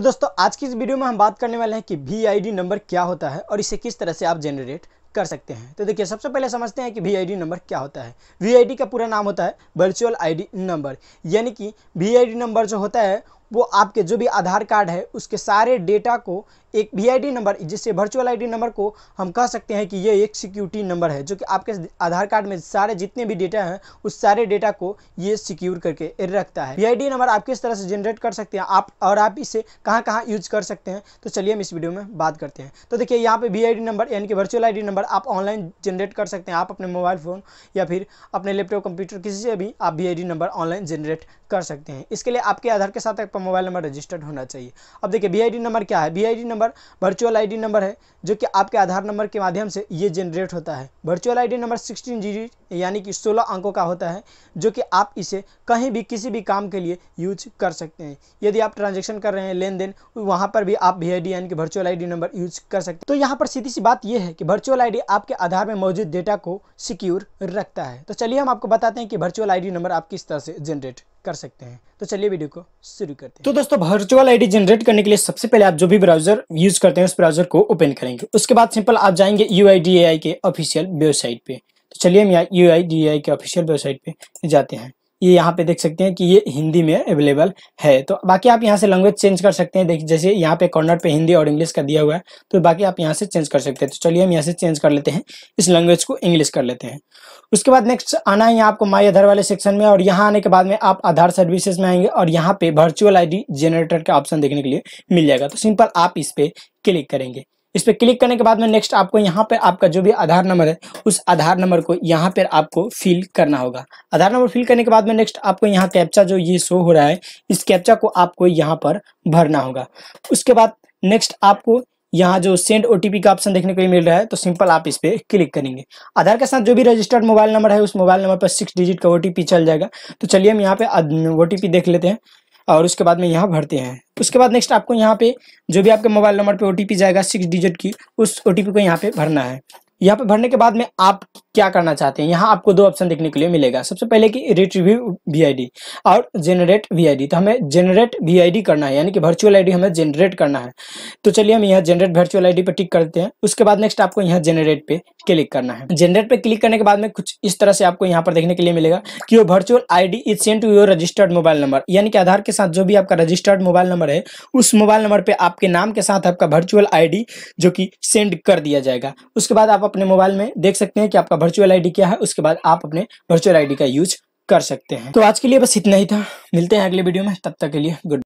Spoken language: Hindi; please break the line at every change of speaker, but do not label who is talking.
तो दोस्तों आज की इस वीडियो में हम बात करने वाले हैं कि वी नंबर क्या होता है और इसे किस तरह से आप जनरेट कर सकते हैं तो देखिए सबसे पहले समझते हैं कि वी नंबर क्या होता है वी का पूरा नाम होता है वर्चुअल आईडी नंबर यानी कि वी नंबर जो होता है वो आपके जो भी आधार कार्ड है उसके सारे डेटा को एक वी नंबर जिससे वर्चुअल आईडी नंबर को हम कह सकते हैं कि ये एक सिक्योरिटी नंबर है जो कि आपके आधार कार्ड में सारे जितने भी डेटा हैं उस सारे डेटा को ये सिक्योर करके रखता है वी नंबर आप किस तरह से जनरेट कर सकते हैं आप और आप इसे कहाँ कहाँ यूज कर सकते हैं तो चलिए हम इस वीडियो में बात करते हैं तो देखिए यहाँ पर वी नंबर यानी कि वर्चुअल आई नंबर आप ऑनलाइन जनरेट कर सकते हैं आप अपने मोबाइल फ़ोन या फिर अपने लैपटॉप कंप्यूटर किसी से भी आप वी नंबर ऑनलाइन जनरेट कर सकते हैं इसके लिए आपके आधार के साथ आपका मोबाइल नंबर रजिस्टर्ड होना चाहिए अब देखिए बी नंबर क्या है B number virtual I number है जो कि आपके आधार नंबर के माध्यम से ये जनरेट होता है वर्चुअल आई नंबर सिक्सटीन यानी कि सोलह अंकों का होता है जो कि आप इसे कहीं भी किसी भी काम के लिए यूज कर सकते हैं यदि आप ट्रांजेक्शन कर रहे हैं लेन देन वहाँ पर भी आप वी आई यानी कि वर्चुअल आई नंबर यूज कर सकते हैं तो यहाँ पर सीधी सी बात यह है कि वर्चुअल आई आपके आधार में मौजूद डेटा को सिक्योर रखता है तो चलिए हम आपको बताते हैं कि वर्चुअल आई नंबर आप किस तरह से जनरेट कर सकते हैं तो चलिए वीडियो को शुरू करते हैं तो दोस्तों वर्चुअल आईडी जनरेट करने के लिए सबसे पहले आप जो भी ब्राउजर यूज करते हैं उस ब्राउजर को ओपन करेंगे उसके बाद सिंपल आप जाएंगे यू के ऑफिशियल वेबसाइट पे तो चलिए हम यहाँ यू के ऑफिशियल वेबसाइट पे जाते हैं ये यहाँ पे देख सकते हैं कि ये हिंदी में अवेलेबल है तो बाकी आप यहाँ से लैंग्वेज चेंज कर सकते हैं देखिए जैसे यहाँ पे कॉर्नर पे हिंदी और इंग्लिश का दिया हुआ है तो बाकी आप यहाँ से चेंज कर सकते हैं तो चलिए हम यहाँ से चेंज कर लेते हैं इस लैंग्वेज को इंग्लिश कर लेते हैं उसके बाद नेक्स्ट आना है यहाँ आपको माई आधार वाले सेक्शन में और यहाँ आने के बाद में आप आधार सर्विसेज में आएंगे और यहाँ पे वर्चुअल आई जनरेटर का ऑप्शन देखने के लिए मिल जाएगा तो सिंपल आप इस पर क्लिक करेंगे इस पर क्लिक करने के बाद में नेक्स्ट आपको यहाँ पर आपका जो भी आधार नंबर है उस आधार नंबर को यहाँ पर आपको फिल करना होगा आधार नंबर फिल करने के बाद में नेक्स्ट आपको यहाँ कैप्चा जो ये शो हो रहा है इस कैप्चा को आपको यहाँ पर भरना होगा उसके बाद नेक्स्ट आपको यहाँ जो सेंड ओ का ऑप्शन देखने को मिल रहा है तो सिंपल आप इस पर क्लिक करेंगे आधार के साथ जो भी रजिस्टर्ड मोबाइल नंबर है उस मोबाइल नंबर पर सिक्स डिजिट का ओ चल जाएगा तो चलिए हम यहाँ पे ओ देख लेते हैं और उसके बाद में यहाँ भरते हैं उसके बाद नेक्स्ट आपको यहाँ पे जो भी आपके मोबाइल नंबर पे ओ जाएगा सिक्स डिजिट की उस ओ को यहाँ पे भरना है यहाँ पे भरने के बाद में आप क्या करना चाहते हैं यहाँ आपको दो ऑप्शन देखने के लिए मिलेगा सबसे पहले कि रिट्रीव्यू वी और जेनरेट वी तो हमें जेनरेट वी करना है यानी कि वर्चुअल आईडी हमें जेनरेट करना है तो चलिए हम यहाँ जेनरेट वर्चुअल आईडी पर टिक करते हैं उसके बाद नेक्स्ट आपको यहाँ जेनरेट पे क्लिक करना है जेनरेट पे क्लिक करने के बाद में कुछ इस तरह से आपको यहाँ पर देखने के लिए मिलेगा कि वो virtual ID is send to your registered mobile number यानी कि आधार के साथ जो भी आपका रजिस्टर्ड मोबाइल नंबर है उस मोबाइल नंबर पे आपके नाम के साथ आपका वर्चुअल आईडी जो कि सेंड कर दिया जाएगा उसके बाद आप अपने मोबाइल में देख सकते हैं कि आपका वर्चुअल आईडी क्या है उसके बाद आप अपने वर्चुअल आईडी का यूज कर सकते हैं तो आज के लिए बस इतना ही था मिलते हैं अगले वीडियो में तब तक के लिए गुड